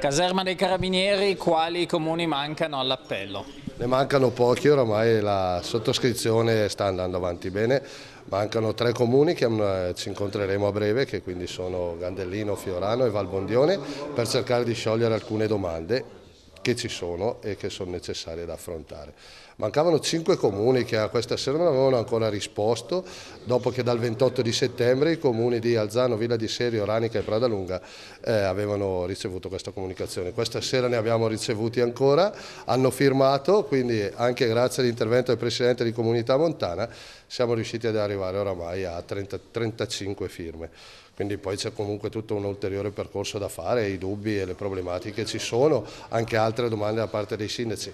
Caserma dei Carabinieri, quali comuni mancano all'appello? Ne mancano pochi, oramai la sottoscrizione sta andando avanti bene, mancano tre comuni che mm, ci incontreremo a breve, che quindi sono Gandellino, Fiorano e Valbondione, per cercare di sciogliere alcune domande che ci sono e che sono necessarie da affrontare. Mancavano cinque comuni che a questa sera non avevano ancora risposto, dopo che dal 28 di settembre i comuni di Alzano, Villa di Serio, Ranica e Pradalunga eh, avevano ricevuto questa comunicazione. Questa sera ne abbiamo ricevuti ancora, hanno firmato, quindi anche grazie all'intervento del Presidente di Comunità Montana siamo riusciti ad arrivare oramai a 30, 35 firme. Quindi poi c'è comunque tutto un ulteriore percorso da fare, i dubbi e le problematiche ci sono, anche altre domande da parte dei sindaci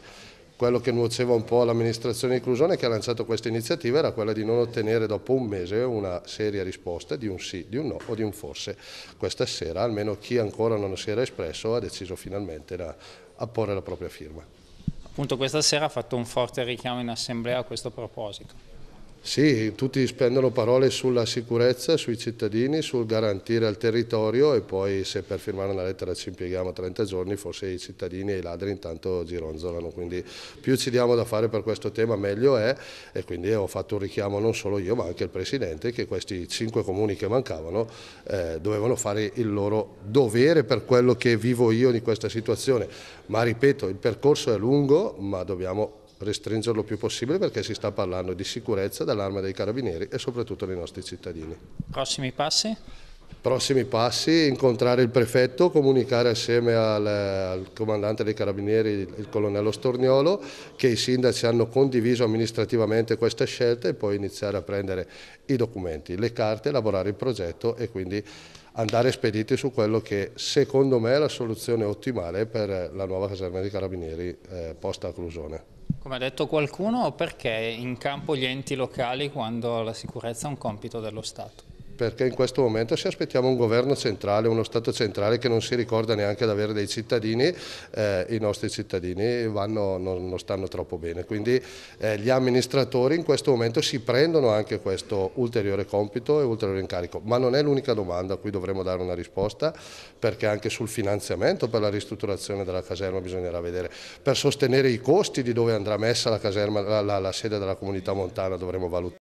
quello che nuoceva un po' l'amministrazione di inclusione che ha lanciato questa iniziativa era quella di non ottenere dopo un mese una seria risposta di un sì, di un no o di un forse. Questa sera almeno chi ancora non si era espresso ha deciso finalmente da apporre la propria firma. Appunto questa sera ha fatto un forte richiamo in assemblea a questo proposito. Sì, tutti spendono parole sulla sicurezza, sui cittadini, sul garantire al territorio e poi se per firmare una lettera ci impieghiamo 30 giorni forse i cittadini e i ladri intanto gironzolano, quindi più ci diamo da fare per questo tema meglio è e quindi ho fatto un richiamo non solo io ma anche il Presidente che questi cinque comuni che mancavano eh, dovevano fare il loro dovere per quello che vivo io di questa situazione, ma ripeto il percorso è lungo ma dobbiamo restringerlo il più possibile perché si sta parlando di sicurezza all'arma dei Carabinieri e soprattutto dei nostri cittadini. Prossimi passi? prossimi passi incontrare il prefetto, comunicare assieme al, al, comandante dei carabinieri, il colonnello Storniolo, che i sindaci hanno condiviso amministrativamente questa scelta e poi iniziare a prendere i documenti, le carte, elaborare il progetto e quindi andare spediti su quello che secondo me è la soluzione ottimale per la nuova caserma dei carabinieri eh, posta a Clusone. Come ha detto qualcuno, perché in campo gli enti locali quando la sicurezza è un compito dello Stato? perché in questo momento se aspettiamo un governo centrale, uno Stato centrale che non si ricorda neanche di avere dei cittadini, eh, i nostri cittadini vanno, non, non, stanno troppo bene, quindi eh, gli amministratori in questo momento si prendono anche questo ulteriore compito e ulteriore incarico, ma non è l'unica domanda a cui dovremo dare una risposta, perché anche sul finanziamento per la ristrutturazione della caserma bisognerà vedere, per sostenere i costi di dove andrà messa la, caserma, la, la, la sede della comunità montana dovremo valutare.